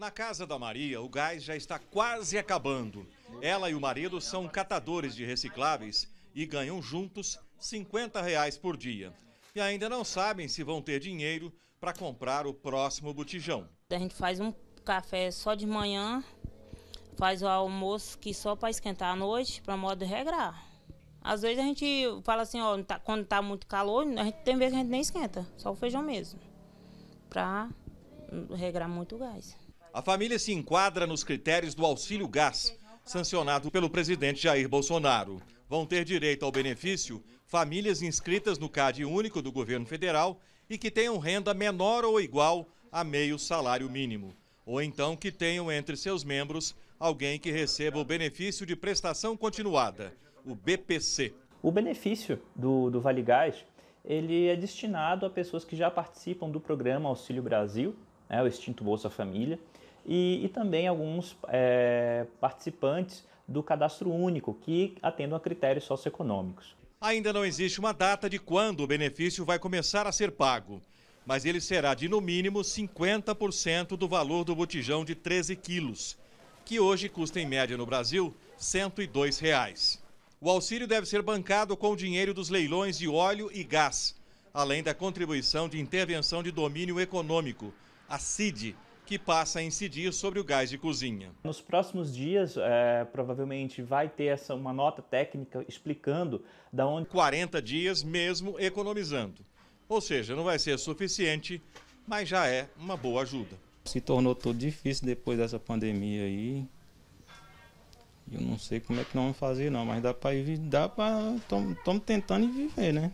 Na casa da Maria, o gás já está quase acabando. Ela e o marido são catadores de recicláveis e ganham juntos 50 reais por dia. E ainda não sabem se vão ter dinheiro para comprar o próximo botijão. A gente faz um café só de manhã, faz o almoço que só para esquentar à noite, para modo de regrar. Às vezes a gente fala assim, ó, tá, quando tá muito calor, a gente tem vezes que a gente nem esquenta, só o feijão mesmo, para regrar muito gás. A família se enquadra nos critérios do auxílio gás, sancionado pelo presidente Jair Bolsonaro. Vão ter direito ao benefício famílias inscritas no CAD único do governo federal e que tenham renda menor ou igual a meio salário mínimo, ou então que tenham entre seus membros alguém que receba o benefício de prestação continuada, o BPC. O benefício do, do Vale Gás ele é destinado a pessoas que já participam do programa Auxílio Brasil, né, o extinto Bolsa Família, e, e também alguns é, participantes do cadastro único, que atendam a critérios socioeconômicos. Ainda não existe uma data de quando o benefício vai começar a ser pago, mas ele será de no mínimo 50% do valor do botijão de 13 quilos, que hoje custa em média no Brasil R$ 102. Reais. O auxílio deve ser bancado com o dinheiro dos leilões de óleo e gás, além da contribuição de intervenção de domínio econômico, a CID, que passa a incidir sobre o gás de cozinha. Nos próximos dias, é, provavelmente vai ter essa, uma nota técnica explicando da onde. 40 dias mesmo economizando. Ou seja, não vai ser suficiente, mas já é uma boa ajuda. Se tornou tudo difícil depois dessa pandemia aí. Eu não sei como é que nós vamos fazer não, mas dá para estamos tentando viver, né?